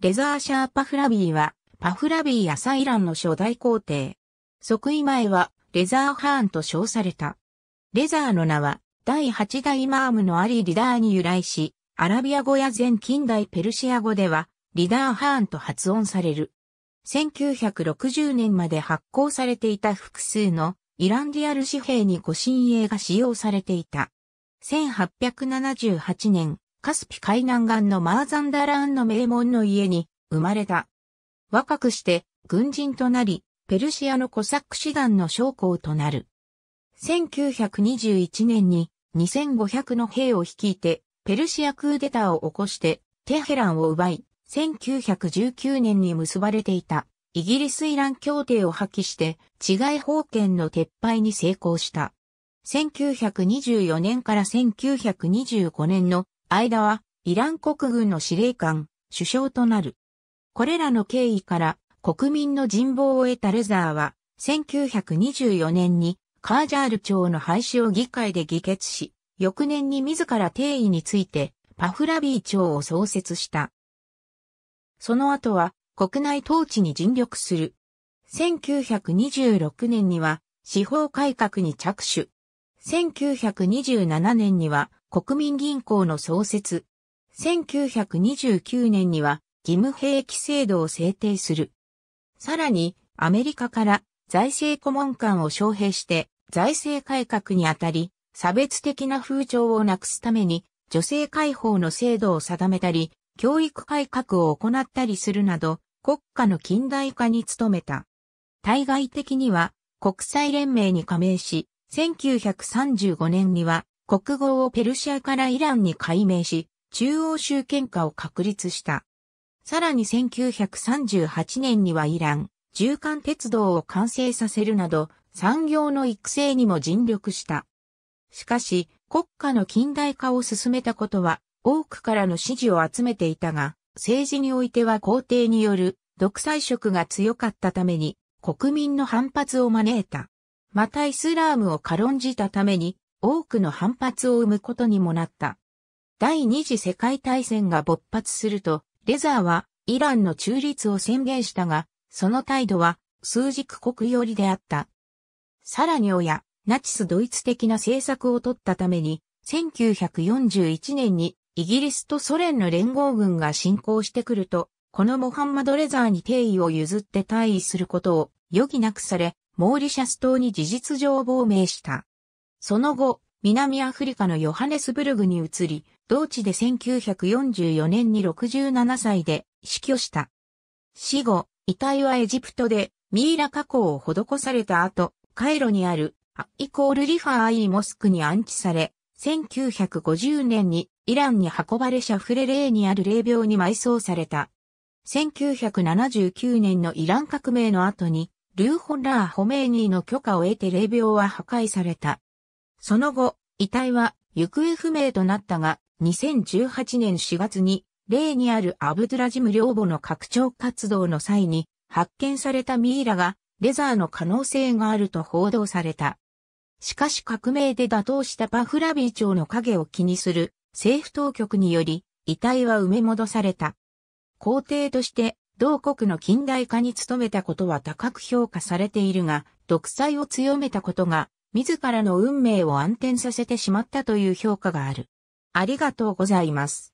レザーシャー・パフラビーは、パフラビー朝イランの初代皇帝。即位前は、レザー・ハーンと称された。レザーの名は、第8代イマームのアリ・リダーに由来し、アラビア語や全近代ペルシア語では、リダー・ハーンと発音される。1960年まで発行されていた複数のイランディアル紙幣にご神影が使用されていた。1878年、カスピ海南岸のマーザンダラーンの名門の家に生まれた。若くして軍人となり、ペルシアのコサック士団の将校となる。1921年に2500の兵を率いて、ペルシアクーデターを起こして、テヘランを奪い、1919年に結ばれていた、イギリスイラン協定を破棄して、治外法権の撤廃に成功した。1924年から1925年の間はイラン国軍の司令官、首相となる。これらの経緯から国民の人望を得たレザーは1924年にカージャール朝の廃止を議会で議決し、翌年に自ら定位についてパフラビー朝を創設した。その後は国内統治に尽力する。1926年には司法改革に着手。1927年には国民銀行の創設。1929年には義務兵役制度を制定する。さらに、アメリカから財政顧問官を招聘して財政改革にあたり、差別的な風潮をなくすために女性解放の制度を定めたり、教育改革を行ったりするなど、国家の近代化に努めた。対外的には国際連盟に加盟し、1935年には国号をペルシアからイランに改名し、中央集権下を確立した。さらに1938年にはイラン、縦貫鉄道を完成させるなど、産業の育成にも尽力した。しかし、国家の近代化を進めたことは、多くからの支持を集めていたが、政治においては皇帝による独裁色が強かったために、国民の反発を招いた。またイスラームを軽んじたために、多くの反発を生むことにもなった。第二次世界大戦が勃発すると、レザーはイランの中立を宣言したが、その態度は数軸国寄りであった。さらに親、ナチスドイツ的な政策を取ったために、1941年にイギリスとソ連の連合軍が侵攻してくると、このモハンマド・レザーに定位を譲って退位することを余儀なくされ、モーリシャス島に事実上亡命した。その後、南アフリカのヨハネスブルグに移り、同地で1944年に67歳で死去した。死後、遺体はエジプトでミイラ加工を施された後、カイロにあるアイコールリファーイモスクに安置され、1950年にイランに運ばれシャフレレーにある霊廟に埋葬された。1979年のイラン革命の後に、ルーホラー・ホメーニーの許可を得て霊廟は破壊された。その後、遺体は行方不明となったが、2018年4月に、例にあるアブドゥラジム領母の拡張活動の際に、発見されたミイラが、レザーの可能性があると報道された。しかし革命で打倒したパフラビー町の影を気にする政府当局により遺体は埋め戻された。皇帝として同国の近代化に努めたことは高く評価されているが、独裁を強めたことが自らの運命を暗転させてしまったという評価がある。ありがとうございます。